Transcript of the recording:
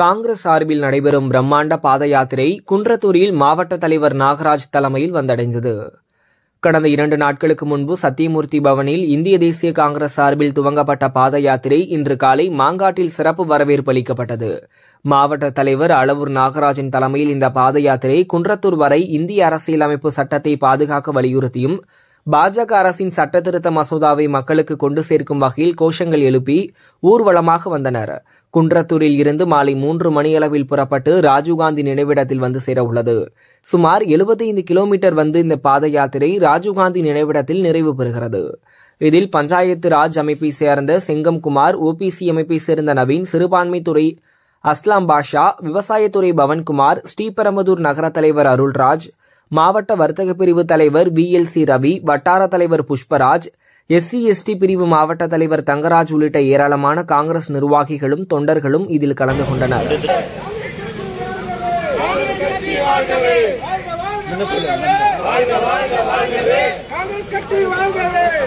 காங்கிரஸ் சார்பில் நடைபெறும் பிரம்மாண்ட பாத யாத்திரை குன்றத்தூரில் மாவட்ட தலைவர் நாகராஜ் தலைமையில் வந்தடைந்தது கடந்த இரண்டு நாட்களுக்கு முன்பு சத்தியமூர்த்தி பவனில் இந்திய தேசிய காங்கிரஸ் சார்பில் துவங்கப்பட்ட பாத யாத்திரை இன்று காலை மாங்காட்டில் சிறப்பு வரவேற்பு அளிக்கப்பட்டது மாவட்ட தலைவர் அளவூர் நாகராஜன் தலைமையில் இந்த பாத யாத்திரை குன்றத்தூர் வரை இந்திய அரசியலமைப்பு சட்டத்தை பாதுகாக்க வலியுறுத்தியும் பாஜக அரசின் சட்டத்திருத்த மசோதாவை மக்களுக்கு கொண்டு சேர்க்கும் வகையில் கோஷங்கள் எழுப்பி ஊர்வலமாக வந்தனர் குன்றத்தூரில் இருந்து மாலை மூன்று மணியளவில் புறப்பட்டு ராஜீவ்காந்தி நினைவிடத்தில் வந்து சேர உள்ளது சுமார் எழுபத்தைந்து கிலோமீட்டர் வந்து இந்த பாத யாத்திரை ராஜீவ்காந்தி நினைவிடத்தில் நிறைவு பெறுகிறது இதில் பஞ்சாயத்து ராஜ் அமைப்பை சேர்ந்த செங்கம்குமார் ஓபிசி அமைப்பை சேர்ந்த நவீன் சிறுபான்மைத்துறை அஸ்லாம் பாஷா விவசாயத்துறை பவன்குமார் ஸ்ரீபெரம்பதூர் நகர தலைவர் அருள்ராஜ் மாவட்ட வர்த்தக பிரிவு தலைவர் வி எல் சி ரவி வட்டார தலைவர் புஷ்பராஜ் எஸ்சி எஸ்டி பிரிவு மாவட்ட தலைவர் தங்கராஜ் உள்ளிட்ட ஏராளமான காங்கிரஸ் நிர்வாகிகளும் தொண்டர்களும் இதில் கலந்து கொண்டனர் காங்கிரஸ் கட்சி